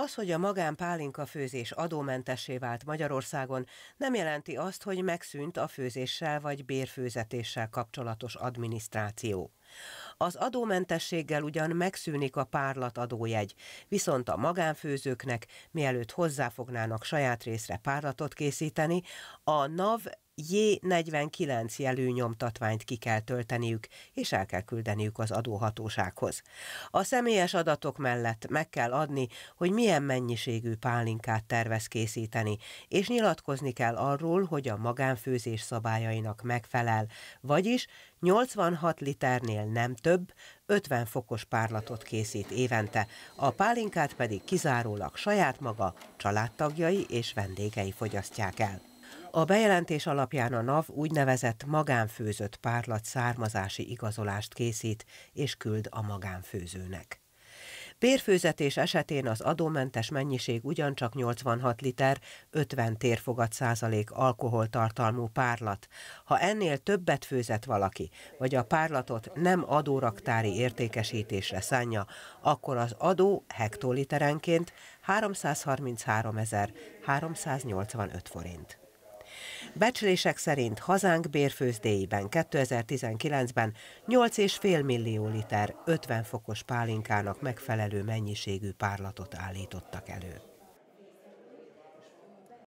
Az, hogy a magánpálinka főzés adómentessé vált Magyarországon, nem jelenti azt, hogy megszűnt a főzéssel vagy bérfőzetéssel kapcsolatos adminisztráció. Az adómentességgel ugyan megszűnik a adójegy, viszont a magánfőzőknek, mielőtt hozzáfognának saját részre párlatot készíteni, a NAV J49 jelű nyomtatványt ki kell tölteniük, és el kell küldeniük az adóhatósághoz. A személyes adatok mellett meg kell adni, hogy milyen mennyiségű pálinkát tervez készíteni, és nyilatkozni kell arról, hogy a magánfőzés szabályainak megfelel, vagyis 86 liternél nem több, 50 fokos párlatot készít évente, a pálinkát pedig kizárólag saját maga, családtagjai és vendégei fogyasztják el. A bejelentés alapján a NAV úgynevezett magánfőzött párlat származási igazolást készít és küld a magánfőzőnek. Bérfőzetés esetén az adómentes mennyiség ugyancsak 86 liter, 50 térfogat százalék alkoholtartalmú párlat. Ha ennél többet főzett valaki, vagy a párlatot nem adóraktári értékesítésre szánja, akkor az adó hektoliterenként 333.385 forint. Becslések szerint hazánk bérfőzdéiben 2019-ben 8,5 millió liter 50 fokos pálinkának megfelelő mennyiségű párlatot állítottak elő.